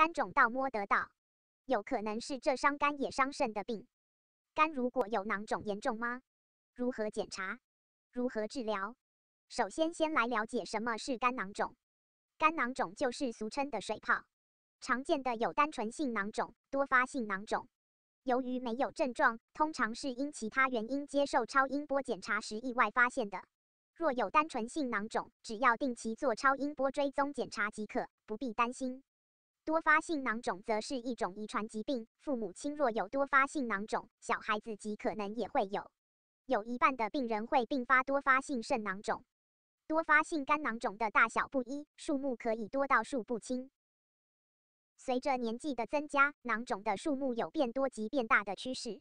肝肿到摸得到，有可能是这伤肝也伤肾的病。肝如果有囊肿，严重吗？如何检查？如何治疗？首先，先来了解什么是肝囊肿。肝囊肿就是俗称的水泡，常见的有单纯性囊肿、多发性囊肿。由于没有症状，通常是因其他原因接受超音波检查时意外发现的。若有单纯性囊肿，只要定期做超音波追踪检查即可，不必担心。多发性囊肿则是一种遗传疾病，父母亲若有多发性囊肿，小孩子极可能也会有。有一半的病人会并发多发性肾囊肿。多发性肝囊肿的大小不一，数目可以多到数不清。随着年纪的增加，囊肿的数目有变多及变大的趋势。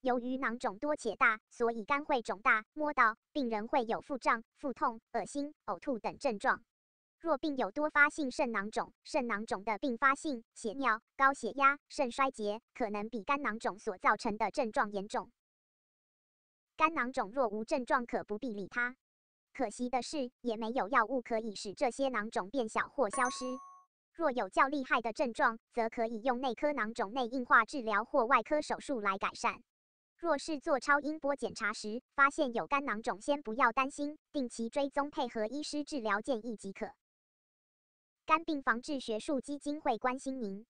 由于囊肿多且大，所以肝会肿大，摸到病人会有腹胀、腹痛、恶心、呕吐等症状。若病有多发性肾囊肿，肾囊肿的并发性血尿、高血压、肾衰竭可能比肝囊肿所造成的症状严重。肝囊肿若无症状可不必理它。可惜的是，也没有药物可以使这些囊肿变小或消失。若有较厉害的症状，则可以用内科囊肿内硬化治疗或外科手术来改善。若是做超音波检查时发现有肝囊肿，先不要担心，定期追踪配合医师治疗建议即可。肝病防治学术基金会关心您。